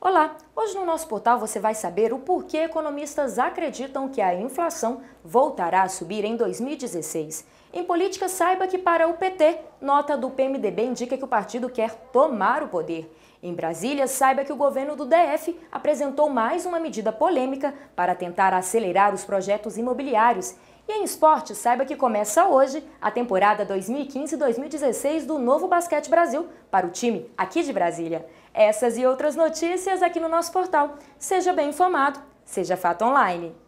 Olá! Hoje no nosso portal você vai saber o porquê economistas acreditam que a inflação voltará a subir em 2016. Em política, saiba que para o PT, nota do PMDB indica que o partido quer tomar o poder. Em Brasília, saiba que o governo do DF apresentou mais uma medida polêmica para tentar acelerar os projetos imobiliários. E em esporte, saiba que começa hoje a temporada 2015-2016 do Novo Basquete Brasil para o time aqui de Brasília. Essas e outras notícias aqui no nosso portal. Seja bem informado, seja Fato Online.